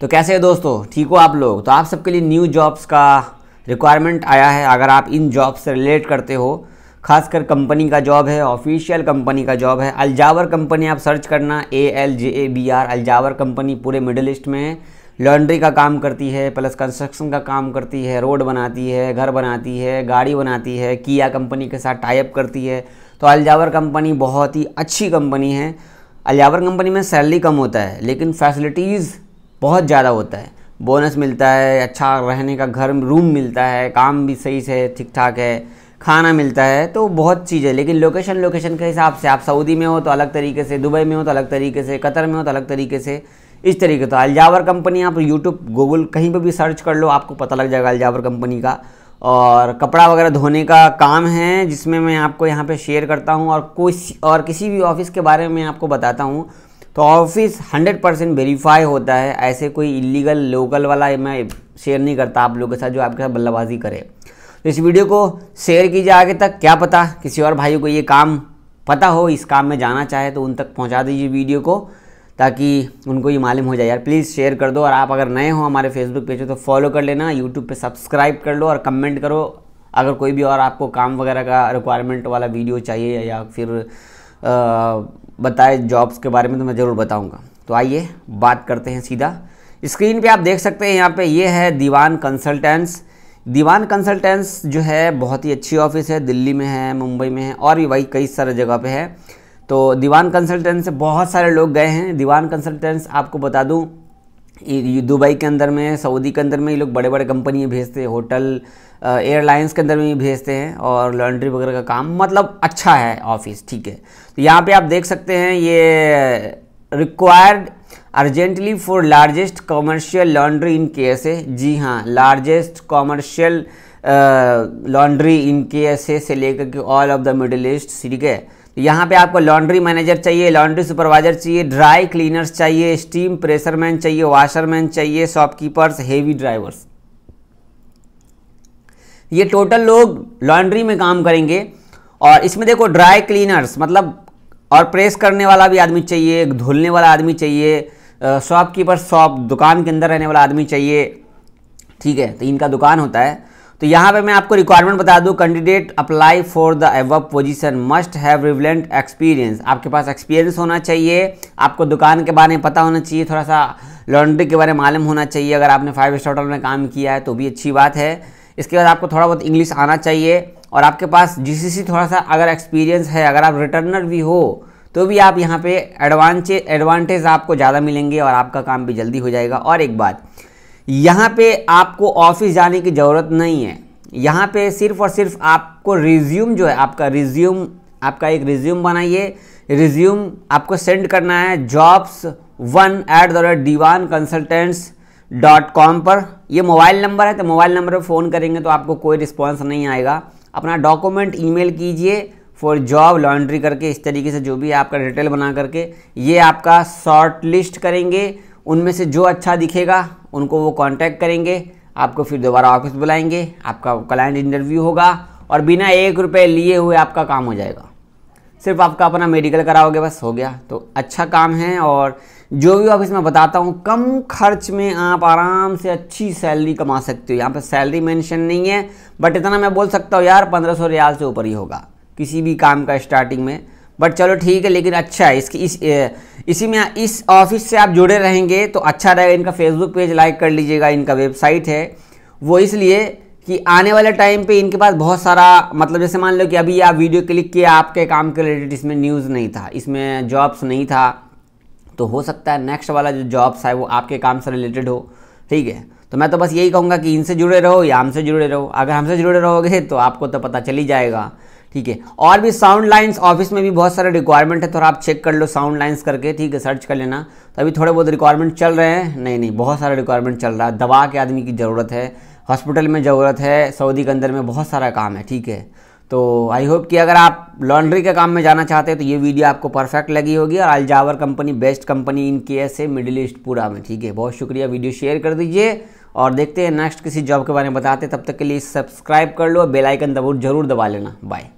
तो कैसे है दोस्तों ठीक हो आप लोग तो आप सबके लिए न्यू जॉब्स का रिक्वायरमेंट आया है अगर आप इन जॉब से रिलेट करते हो खासकर कंपनी का जॉब है ऑफिशियल कंपनी का जॉब है अलजावर कंपनी आप सर्च करना A L J A B R Al Jabr company पूरे मिडल ईस्ट में लॉन्ड्री का काम करती है प्लस कंस्ट्रक्शन का काम करती है रोड बनाती है घर बनाती है गाड़ी बनाती है किया कंपनी के साथ टाइप करती है तो अलजावर कंपनी बहुत ही अच्छी कंपनी है अलजावर कंपनी में सैलरी कम होता है लेकिन फैसिलिटीज़ बहुत ज़्यादा होता है बोनस मिलता है अच्छा रहने का घर रूम मिलता है काम भी सही से ठीक ठाक है खाना मिलता है तो बहुत चीज़ें लेकिन लोकेशन लोकेशन के हिसाब से आप सऊदी में हो तो अलग तरीके से दुबई में हो तो अलग तरीके से कतर में हो तो अलग तरीके से इस तरीके तो अलजावर कंपनी आप यूट्यूब गूगल कहीं पर भी सर्च कर लो आपको पता लग जाएगा अलजावर कंपनी का और कपड़ा वगैरह धोने का काम है जिसमें मैं आपको यहाँ पे शेयर करता हूँ और कोई और किसी भी ऑफिस के बारे में मैं आपको बताता हूँ तो ऑफिस 100 परसेंट वेरीफाई होता है ऐसे कोई इलीगल लोकल वाला मैं शेयर नहीं करता आप लोगों के साथ जो आपके साथ बल्लाबाजी करे तो इस वीडियो को शेयर कीजिए आगे तक क्या पता किसी और भाई को ये काम पता हो इस काम में जाना चाहे तो उन तक पहुंचा दीजिए वीडियो को ताकि उनको ये मालूम हो जाए यार प्लीज़ शेयर कर दो और आप अगर नए हो हमारे फेसबुक पेज पर तो फॉलो कर लेना यूट्यूब पे सब्सक्राइब कर लो और कमेंट करो अगर कोई भी और आपको काम वगैरह का रिक्वायरमेंट वाला वीडियो चाहिए या फिर बताए जॉब्स के बारे में तो मैं ज़रूर बताऊँगा तो आइए बात करते हैं सीधा स्क्रीन पे आप देख सकते हैं यहाँ पे ये है दीवान कंसल्टेंट्स दीवान कंसल्टेंट्स जो है बहुत ही अच्छी ऑफिस है दिल्ली में है मुंबई में है और भी वही कई सारे जगह पे है तो दीवान कंसल्टेंट्स से बहुत सारे लोग गए हैं दीवान कंसल्टेंट्स आपको बता दूँ दुबई के अंदर में सऊदी के अंदर में ये लोग बड़े बड़े कंपनी भेजते हैं होटल एयरलाइंस के अंदर में भी भेजते हैं और लॉन्ड्री वगैरह का काम मतलब अच्छा है ऑफिस ठीक है तो यहाँ पे आप देख सकते हैं ये required urgently for largest commercial laundry in case है जी हाँ लार्जेस्ट कॉमर्शियल लॉन्ड्री इनके से से लेकर के all of the middle east ठीक है तो यहाँ पे आपको लॉन्ड्री मैनेजर चाहिए लॉन्ड्री सुपरवाइजर चाहिए ड्राई क्लीनर्स चाहिए स्टीम प्रेशरमैन चाहिए वाशरमैन चाहिए शॉपकीपर्स हेवी ड्राइवर्स ये टोटल लोग लॉन्ड्री में काम करेंगे और इसमें देखो ड्राई क्लीनर्स मतलब और प्रेस करने वाला भी आदमी चाहिए धुलने वाला आदमी चाहिए शॉपकीपर शॉप दुकान के अंदर रहने वाला आदमी चाहिए ठीक है तो इनका दुकान होता है तो यहाँ पे मैं आपको रिक्वायरमेंट बता दूँ candidate apply for the above position must have relevant experience आपके पास एक्सपीरियंस होना चाहिए आपको दुकान के बारे में पता होना चाहिए थोड़ा सा लॉन्ड्री के बारे में मालूम होना चाहिए अगर आपने फाइव स्टार होटल में काम किया है तो भी अच्छी बात है इसके बाद आपको थोड़ा बहुत इंग्लिश आना चाहिए और आपके पास जिससे थोड़ा सा अगर एक्सपीरियंस है अगर आप रिटर्नर भी हो तो भी आप यहाँ पे एडवांचे एडवांटेज आपको ज़्यादा मिलेंगे और आपका काम भी जल्दी हो जाएगा और एक बात यहाँ पे आपको ऑफिस जाने की ज़रूरत नहीं है यहाँ पे सिर्फ और सिर्फ आपको रिज्यूम जो है आपका रिज्यूम आपका एक रिज्यूम बनाइए रिज्यूम आपको सेंड करना है jobs one at the rate Dewan consultants dot com पर यह मोबाइल नंबर है तो मोबाइल नंबर पर फ़ोन करेंगे तो आपको कोई रिस्पॉन्स नहीं आएगा अपना डॉक्यूमेंट ईमेल कीजिए फॉर जॉब लॉन्ड्री करके इस तरीके से जो भी आपका डिटेल बना करके ये आपका शॉर्ट लिस्ट करेंगे उनमें से जो अच्छा दिखेगा उनको वो कांटेक्ट करेंगे आपको फिर दोबारा ऑफिस बुलाएंगे आपका क्लाइंट इंटरव्यू होगा और बिना एक रुपये लिए हुए आपका काम हो जाएगा सिर्फ आपका अपना मेडिकल कराओगे बस हो गया तो अच्छा काम है और जो भी ऑफिस में बताता हूँ कम खर्च में आप आराम से अच्छी सैलरी कमा सकते हो यहाँ पर सैलरी मेंशन नहीं है बट इतना मैं बोल सकता हूँ यार पंद्रह सौ रियाल से ऊपर ही होगा किसी भी काम का स्टार्टिंग में बट चलो ठीक है लेकिन अच्छा है इसकी इस इसी में इस ऑफिस से आप जुड़े रहेंगे तो अच्छा रहेगा इनका फेसबुक पेज लाइक कर लीजिएगा इनका वेबसाइट है वो इसलिए कि आने वाले टाइम पे इनके पास बहुत सारा मतलब जैसे मान लो कि अभी आप वीडियो क्लिक किया आपके काम के रिलेटेड इसमें न्यूज़ नहीं था इसमें जॉब्स नहीं था तो हो सकता है नेक्स्ट वाला जो जॉब्स है वो आपके काम से रिलेटेड हो ठीक है तो मैं तो बस यही कहूँगा कि इनसे जुड़े रहो या हमसे जुड़े रहो अगर हमसे जुड़े रहोगे तो आपको तो पता चल ही जाएगा ठीक है और भी साउंड लाइन्स ऑफिस में भी बहुत सारे रिक्वायरमेंट है थोड़ा तो आप चेक कर लो साउंड लाइन्स करके ठीक है सर्च कर लेना तो अभी थोड़े बहुत रिक्वायरमेंट चल रहे हैं नहीं नहीं बहुत सारा रिक्वायरमेंट चल रहा है दवा के आदमी की ज़रूरत है हॉस्पिटल में ज़रूरत है सऊदी के अंदर में बहुत सारा काम है ठीक है तो आई होप कि अगर आप लॉन्ड्री के काम में जाना चाहते हैं तो ये वीडियो आपको परफेक्ट लगी होगी और Al Jabr company best company in case है मिडिल ईस्ट पूरा में ठीक है बहुत शुक्रिया वीडियो शेयर कर दीजिए और देखते हैं नेक्स्ट किसी जॉब के बारे में बताते तब तक के लिए सब्सक्राइब कर लो बेल आइकन जरूर जरूर दबा लेना बाय